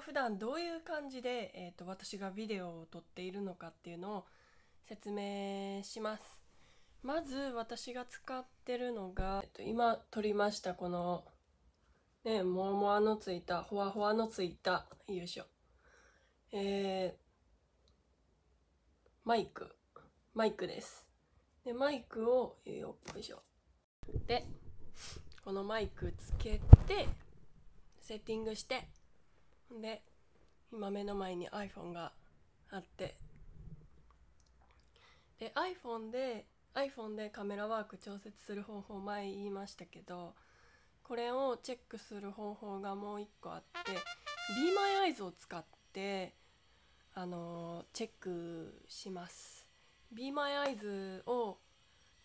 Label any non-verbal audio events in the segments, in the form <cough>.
普段どういう感じで、えーと、私がビデオを撮っているのかっていうのを説明します。まず私が使ってるのが、えっと、今撮りましたこのねモわモアのついたほわほわのついたよいしょえー、マイクマイクですでマイクをよいしょでこのマイクつけてセッティングしてで今目の前に iPhone があってで iPhone で iPhone でカメラワーク調節する方法前言いましたけどこれをチェックする方法がもう一個あって「BeMyEyes」を使ってあのチェックします。BeMyEyes を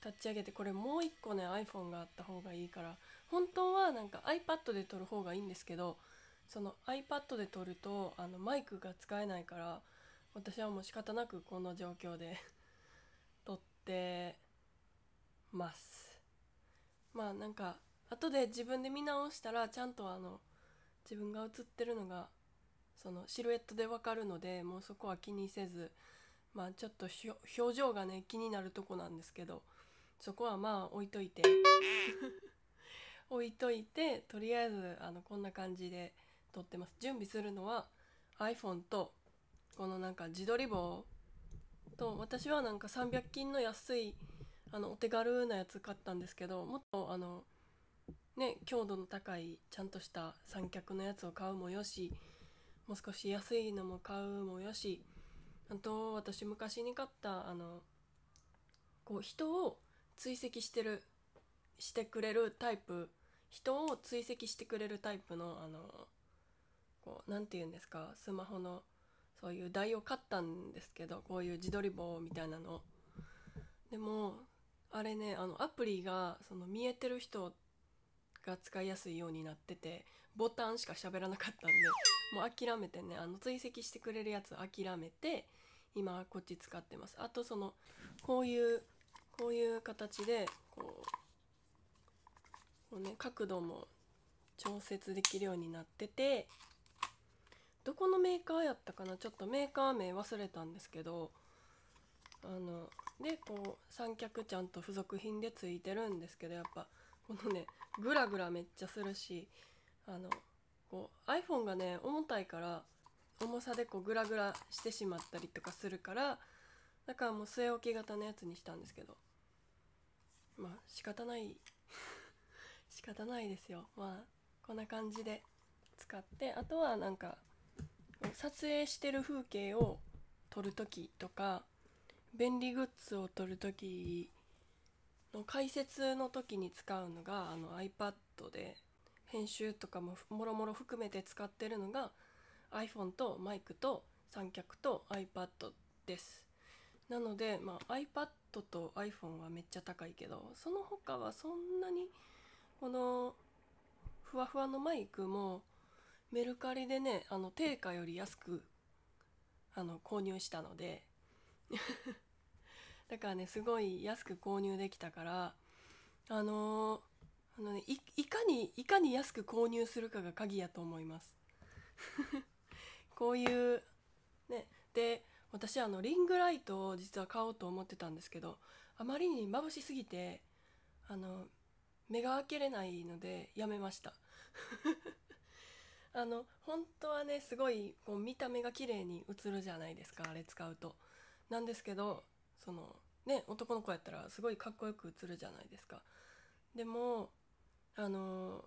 立ち上げてこれもう一個ね iPhone があった方がいいから本当はなんか iPad で撮る方がいいんですけどその iPad で撮るとあのマイクが使えないから私はもう仕方なくこの状況で <laughs> 撮ってますまあなんか後で自分で見直したらちゃんとあの自分が映ってるのがそのシルエットでわかるのでもうそこは気にせずまあちょっと表情がね気になるとこなんですけどそこはまあ置いといて <laughs> 置いといてとりあえずあのこんな感じで撮ってます準備するのは iPhone とこのなんか自撮り棒と私はなんか300均の安いあのお手軽なやつ買ったんですけどもっとあのね強度の高いちゃんとした三脚のやつを買うもよしもう少し安いのも買うもよしあと私昔に買ったあのこう人を追跡してるしてくれるタイプ人を追跡してくれるタイプのあのこう何て言うんですかスマホのそういう台を買ったんですけどこういう自撮り棒みたいなのでもあれねあのアプリがその見えてる人が使いやすいようになっててボタンしか喋らなかったんでもう諦めてねあの追跡してくれるやつ諦めて今こっち使ってますあとそのこういうこういう形でこうこう、ね、角度も調節できるようになっててどこのメーカーやったかなちょっとメーカー名忘れたんですけどあのでこう三脚ちゃんと付属品でついてるんですけどやっぱこのねグラグラめっちゃするしあのこう iPhone がね重たいから重さでこうグラグラしてしまったりとかするからだからもう据え置き型のやつにしたんですけどまあ仕方ない仕方ないですよまあこんな感じで使ってあとはなんか撮影してる風景を撮る時とか便利グッズを撮る時の解説の時に使うのがあの iPad で編集とかももろもろ含めて使ってるのが iPhone とマイクと三脚と iPad ですなので、まあ、iPad と iPhone はめっちゃ高いけどその他はそんなにこのふわふわのマイクもメルカリでねあの定価より安くあの購入したので <laughs> だからねすごい安く購入できたからあのー、あのねいかにいかに安く購入するかが鍵やと思います <laughs> こういうねで私あのリングライトを実は買おうと思ってたんですけどあまりに眩しすぎてあの目が開けれないのでやめましたあの本当はねすごいこう見た目が綺麗に映るじゃないですかあれ使うと。なんですけどそのね男の子やったらすごいかっこよく映るじゃないですか。でもあの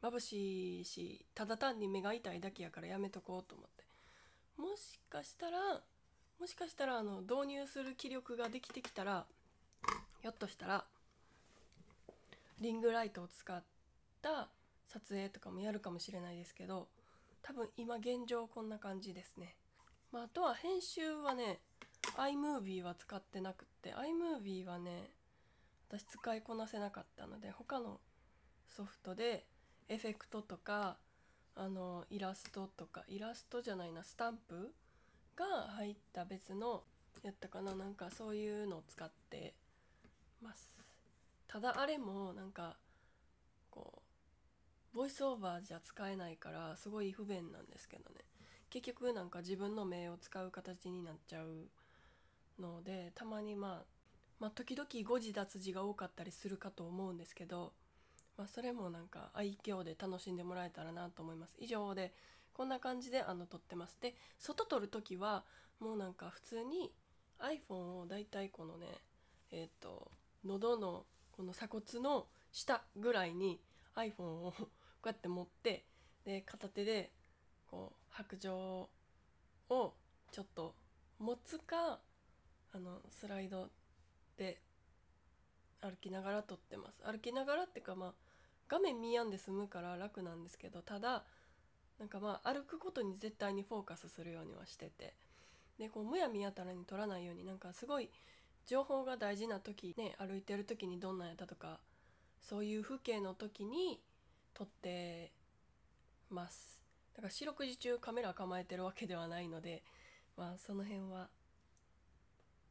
眩しいしただ単に目が痛いだけやからやめとこうと思ってもしかしたらもしかしたらあの導入する気力ができてきたらひょっとしたらリングライトを使った撮影とかもやるかもしれないですけど多分今現状こんな感じですね、まあ、あとは編集はね iMovie は使ってなくて iMovie はね私使いこなせなかったので他のソフトでエフェクトとかあのイラストとかイラストじゃないなスタンプが入った別のやったかななんかそういうのを使ってますただあれもなんかこうボイスオーバーじゃ使えないからすごい不便なんですけどね結局なんか自分の目を使う形になっちゃうのでたまにまあまあ時々誤字脱字が多かったりするかと思うんですけど、まあ、それもなんか愛嬌で楽しんでもらえたらなと思います以上でこんな感じであの撮ってますで外撮る時はもうなんか普通に iPhone をだいたいこのねえっ、ー、と喉のこの鎖骨の下ぐらいに iPhone をうやって持ってで片手でこう白杖をちょっと持つかあのスライドで歩きながら撮ってます歩きながらっていうかまあ画面見やんで済むから楽なんですけどただなんかまあ歩くことに絶対にフォーカスするようにはしててでこうむやみやたらに撮らないようになんかすごい情報が大事な時ね歩いてる時にどんなんやったとかそういう風景の時に撮ってますだから四六時中カメラ構えてるわけではないのでまあその辺は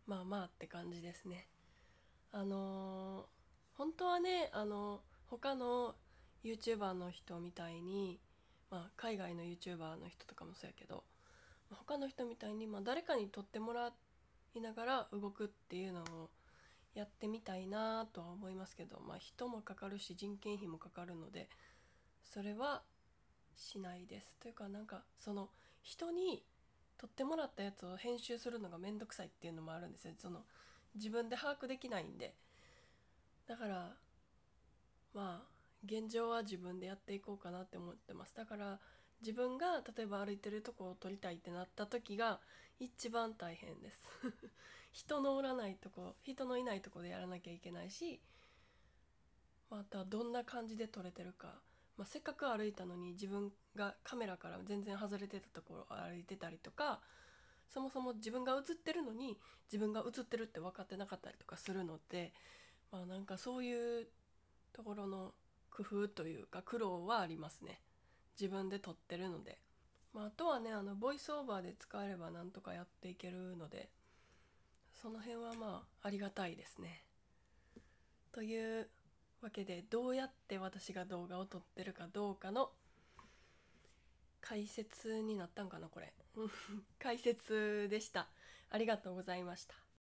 まあまあって感じですねあのー、本当はねあのー、他の YouTuber の人みたいに、まあ、海外の YouTuber の人とかもそうやけど他の人みたいに、まあ、誰かに撮ってもらいながら動くっていうのをやってみたいなとは思いますけど、まあ、人もかかるし人件費もかかるのでそれはしないですというかなんかその人に撮ってもらったやつを編集するのが面倒くさいっていうのもあるんですよその自分で把握できないんでだからまあ現状は自分でやっていこうかなって思ってますだから自分が例えば歩いてるとこを撮りたいってなった時が一番大変です <laughs> 人のおらないとこ人のいないとこでやらなきゃいけないしまたどんな感じで撮れてるかまあ、せっかく歩いたのに自分がカメラから全然外れてたところを歩いてたりとかそもそも自分が映ってるのに自分が映ってるって分かってなかったりとかするので、まあ、なんかそういうところの工夫というか苦労はありますね自分で撮ってるので、まあ、あとはねあのボイスオーバーで使えればなんとかやっていけるのでその辺はまあありがたいですねというわけでどうやって私が動画を撮ってるかどうかの解説になったんかなこれ <laughs> 解説でしたありがとうございました